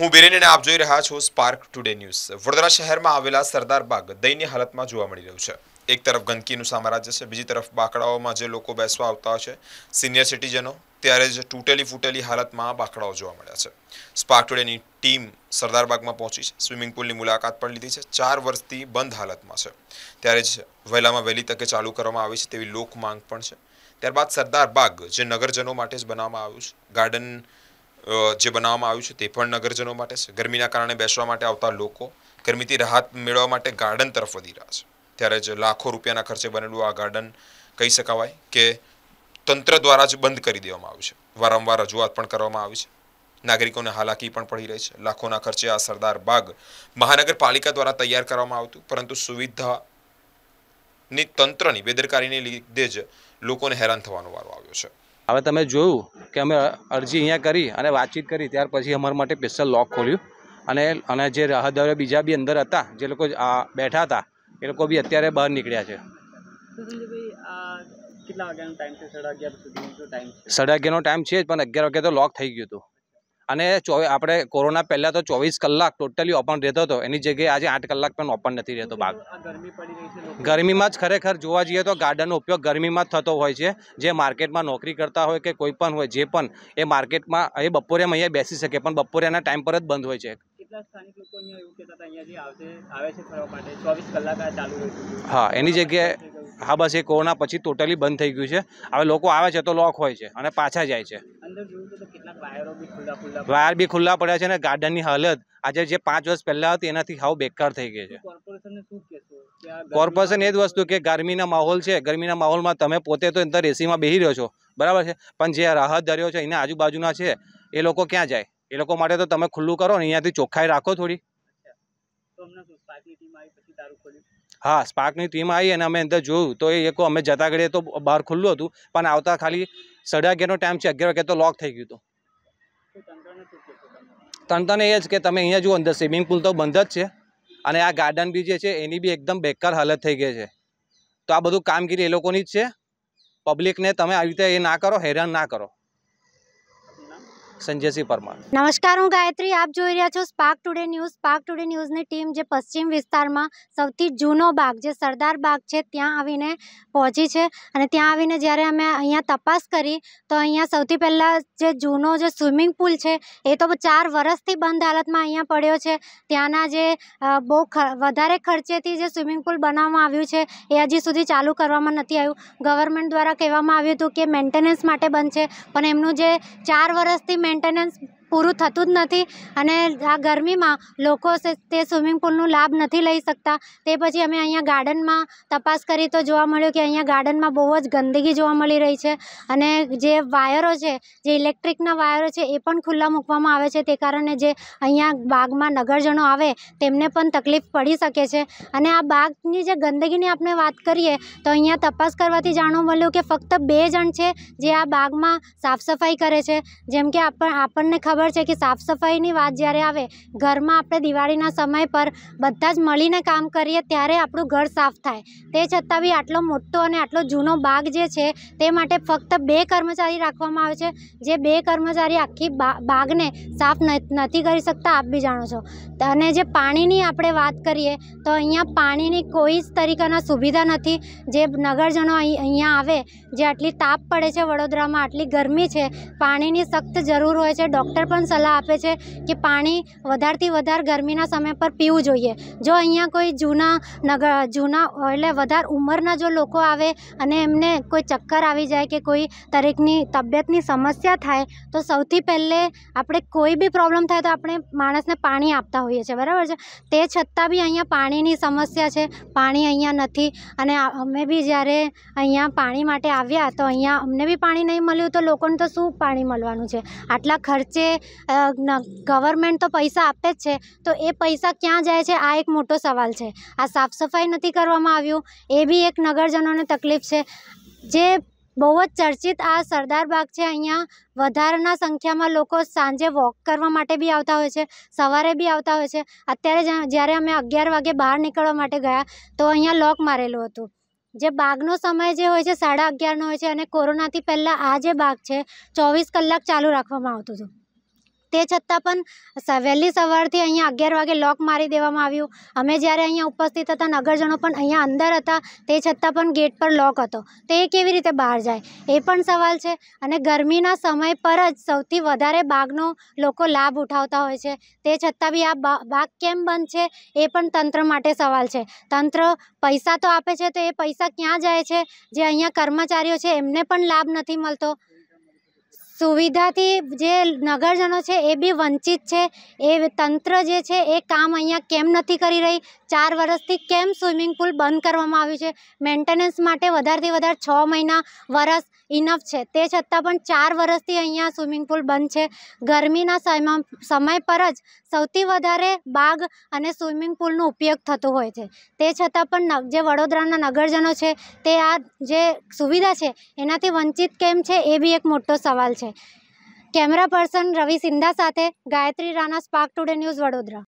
હું બિરેન આપ જોઈ રહ્યા છો સ્પાર્ક ટુડે ન્યૂઝ વડોદરા શહેરમાં આવેલા સરદાર બાગ દયનીય હાલતમાં જોવા મળી રહ્યું છે એક તરફ ગંદકીનું સામ્રાજ્ય છે બીજી તરફ બાકડાઓમાં જે લોકો બેસવા આવતા છે સિનિયર સિટીઝનો ત્યારે જ તૂટેલી ફૂટેલી હાલતમાં બાકડાઓ જોવા મળ્યા છે સ્પાર્ક ટુડેની ટીમ સરદારબાગમાં પહોંચી છે સ્વિમિંગ પુલની મુલાકાત પણ લીધી છે ચાર વર્ષથી બંધ હાલતમાં છે ત્યારે જ વહેલામાં વહેલી તકે ચાલુ કરવામાં આવી છે તેવી લોક માંગ પણ છે ત્યારબાદ સરદાર બાગ જે નગરજનો માટે જ બનાવવામાં આવ્યું છે ગાર્ડન જે બનાવવામાં આવ્યું છે તે પણ નગરજનો માટે છે ગરમીના કારણે બેસવા માટે આવતા લોકો ગરમીથી રાહત મેળવવા માટે ગાર્ડન તરફ વધી રહ્યા છે ત્યારે જ લાખો રૂપિયાના ખર્ચે બનેલું આ ગાર્ડન કહી શકાવાય કે તંત્ર દ્વારા જ બંધ કરી દેવામાં આવ્યું છે વારંવાર રજૂઆત પણ કરવામાં આવી છે નાગરિકોને હાલાકી પણ પડી રહી છે લાખોના ખર્ચે આ સરદાર બાગ મહાનગરપાલિકા દ્વારા તૈયાર કરવામાં આવતું પરંતુ સુવિધાની તંત્રની બેદરકારીને લીધે જ લોકોને હેરાન થવાનો વારો આવ્યો છે હવે તમે જોયું કે અમે અરજી અહીંયા કરી અને વાતચીત કરી ત્યાર પછી અમારા માટે સ્પેશિયલ લોક ખોલ્યું અને અને જે રાહદારીઓ બીજા બી અંદર હતા જે લોકો બેઠા હતા એ લોકો બી અત્યારે બહાર નીકળ્યા છે સાડા અગિયારનો ટાઈમ છે પણ અગિયાર વાગ્યા તો લોક થઈ ગયું હતું અને આપણે કોરોના પહેલાં તો ચોવીસ કલાક ટોટલી ઓપન રહેતો હતો એની જગ્યાએ આજે આઠ કલાક પણ ઓપન નથી રહેતો બાગ ગરમીમાં જ ખરેખર જોવા જઈએ તો ગાર્ડનનો ઉપયોગ ગરમીમાં થતો હોય છે જે માર્કેટમાં નોકરી કરતા હોય કે કોઈ પણ હોય જે પણ એ માર્કેટમાં એ બપોરે અહીંયા બેસી શકે પણ બપોરેના ટાઈમ પર જ બંધ હોય છે હા એની જગ્યાએ હા બસ એ કોરોના પછી ટોટલી બંધ થઈ ગયું છે હવે લોકો આવે છે તો લોક હોય છે અને પાછા જાય છે વાયર બી ખુલ્લા પડ્યા છે અને ગાર્ડનની હાલત આજે જે પાંચ વર્ષ પહેલા હતી એનાથી હાવ બેકાર થઈ ગઈ છે કોર્પોરેશન એ જ વસ્તુ કે ગરમીના માહોલ છે ગરમીના માહોલમાં તમે પોતે તો અંદર એસીમાં બેસી રહ્યો છો બરાબર છે પણ જે રાહત દરિયો છે એના આજુબાજુના છે એ લોકો ક્યાં જાય એ લોકો માટે તો તમે ખુલ્લું કરો ને અહીંયાથી ચોખ્ખાઈ રાખો થોડી હા સ્પાર્કની ટીમ આવી અને અમે અંદર જોયું તો એ લોકો અમે જતા ઘડીએ તો બહાર ખુલ્લું હતું પણ આવતા ખાલી સાડા અગિયારનો ટાઈમ છે અગિયાર વાગ્યા તો લોક થઈ ગયું હતું તંત્રને એ જ કે તમે અહીંયા જુઓ અંદર સ્વિમિંગ પુલ તો બંધ જ છે અને આ ગાર્ડન બી જે છે એની બી એકદમ બેકાર હાલત થઈ ગઈ છે તો આ બધું કામગીરી એ લોકોની જ છે પબ્લિકને તમે આવી રીતે એ ના કરો હેરાન ના કરો સંજયસિંહ પરમાર નમસ્કાર હું ગાયત્રી આપ જોઈ રહ્યા છો Spark Today News Spark Today ન્યૂઝની ટીમ જે પશ્ચિમ વિસ્તારમાં સૌથી જૂનો બાગ જે સરદાર બાગ છે ત્યાં આવીને પહોંચી છે અને ત્યાં આવીને જ્યારે અમે અહીંયા તપાસ કરી તો અહીંયા સૌથી પહેલાં જે જૂનો જે સ્વિમિંગ પુલ છે એ તો ચાર વર્ષથી બંધ હાલતમાં અહીંયા પડ્યો છે ત્યાંના જે બહુ વધારે ખર્ચેથી જે સ્વિમિંગ પુલ બનાવવામાં આવ્યું છે એ હજી સુધી ચાલુ કરવામાં નથી આવ્યું ગવર્મેન્ટ દ્વારા કહેવામાં આવ્યું હતું કે મેન્ટેનન્સ માટે બંધ છે પણ એમનું જે ચાર વર્ષથી maintenance પૂરું થતું જ ન હતી અને આ ગરમીમાં લોકો સતે સ્વિમિંગ પુલનો લાભ નથી લઈ શકતા તે પછી અમે અહીંયા ગાર્ડનમાં તપાસ કરી તો જોવા મળ્યું કે અહીંયા ગાર્ડનમાં બહુ જ ગંદકી જોવા મળી રહી છે અને જે વાયરો છે જે ઇલેક્ટ્રિકના વાયરો છે એ પણ ખુલ્લા મૂકવામાં આવે છે તે કારણે જે અહીંયા બાગમાં નગરજનો આવે તેમને પણ તકલીફ પડી શકે છે અને આ બાગની જે ગંદકીની આપણે વાત કરીએ તો અહીંયા તપાસ કરતી જાણો મળ્યું કે ફક્ત બે જણ છે જે આ બાગમાં સાફ સફાઈ કરે છે જેમ કે આપણે આપણને ખબર છે કે સાફ સફાઈની વાત જ્યારે આવે ઘરમાં આપણે દિવાળીના સમય પર બધા જ મળીને કામ કરીએ ત્યારે આપણું ઘર સાફ થાય તે છતાં બી આટલો મોટો અને આટલો જૂનો બાગ જે છે તે માટે ફક્ત બે કર્મચારી રાખવામાં આવે છે જે બે કર્મચારી આખી બાગને સાફ નથી કરી શકતા આપ બી જાણો છો અને જે પાણીની આપણે વાત કરીએ તો અહીંયા પાણીની કોઈ જ તરીકેના સુવિધા નથી જે નગરજનો અહીંયા આવે જે આટલી તાપ પડે છે વડોદરામાં આટલી ગરમી છે પાણીની સખ્ત જરૂર હોય છે ડૉક્ટર પણ સલાહ આપે છે કે પાણી વધારેથી વધારે ગરમીના સમય પર પીવું જોઈએ જો અહીંયા કોઈ જૂના નગર જૂના એટલે વધારે ઉંમરના જો લોકો આવે અને એમને કોઈ ચક્કર આવી જાય કે કોઈ તરીકની તબિયતની સમસ્યા થાય તો સૌથી પહેલે આપણે કોઈ બી પ્રોબ્લેમ થાય તો આપણે માણસને પાણી આપતા હોઈએ છીએ બરાબર છે તે છતાં બી અહીંયા પાણીની સમસ્યા છે પાણી અહીંયા નથી અને અમે બી જ્યારે અહીંયા પાણી માટે આવ્યા તો અહીંયા અમને બી પાણી નહીં મળ્યું તો લોકોને તો શું પાણી મળવાનું છે આટલા ખર્ચે ગવર્મેન્ટ તો પૈસા આપે જ છે તો એ પૈસા ક્યાં જાય છે આ એક મોટો સવાલ છે આ સાફ સફાઈ નથી કરવામાં આવ્યું એ બી એક નગરજનોને તકલીફ છે જે બહુ જ ચર્ચિત આ સરદાર બાગ છે અહીંયા વધારાના સંખ્યામાં લોકો સાંજે વોક કરવા માટે બી આવતા હોય છે સવારે બી આવતા હોય છે અત્યારે જ્યારે અમે અગિયાર વાગે બહાર નીકળવા માટે ગયા તો અહીંયા લોક મારેલું હતું જે બાગનો સમય જે હોય છે સાડા અગિયારનો હોય છે અને કોરોનાથી પહેલાં આ જે બાગ છે ચોવીસ કલાક ચાલુ રાખવામાં આવતું હતું તે છતાં પણ વહેલી સવારથી અહીંયા અગિયાર વાગે લોક મારી દેવામાં આવ્યું અમે જ્યારે અહીંયા ઉપસ્થિત હતા નગરજનો પણ અહીંયા અંદર હતા તે છતાં પણ ગેટ પર લોક હતો તે કેવી રીતે બહાર જાય એ પણ સવાલ છે અને ગરમીના સમય પર જ સૌથી વધારે બાગનો લોકો લાભ ઉઠાવતા હોય છે તે છતાં બી આ બાગ કેમ બંધ છે એ પણ તંત્ર માટે સવાલ છે તંત્ર પૈસા તો આપે છે તો એ પૈસા ક્યાં જાય છે જે અહીંયા કર્મચારીઓ છે એમને પણ લાભ નથી મળતો સુવિધાથી જે નગરજનો છે એ બી વંચિત છે એ તંત્ર જે છે એ કામ અહીંયા કેમ નથી કરી રહી ચાર વર્ષથી કેમ સ્વિમિંગ પુલ બંધ કરવામાં આવ્યું છે મેન્ટેનન્સ માટે વધારેથી વધારે છ મહિના વરસ ઇનફ છે તે છતાં પણ ચાર વર્ષથી અહીંયા સ્વિમિંગ પુલ બંધ છે ગરમીના સમય સમય પર જ સૌથી વધારે બાગ અને સ્વિમિંગ પુલનો ઉપયોગ થતો હોય છે તે છતાં પણ જે વડોદરાના નગરજનો છે તે આ જે સુવિધા છે એનાથી વંચિત કેમ છે એ બી એક મોટો સવાલ છે કેમેરા પર્સન રવિ સિંધા સાથે Gayatri Rana Spark Today News Vadodara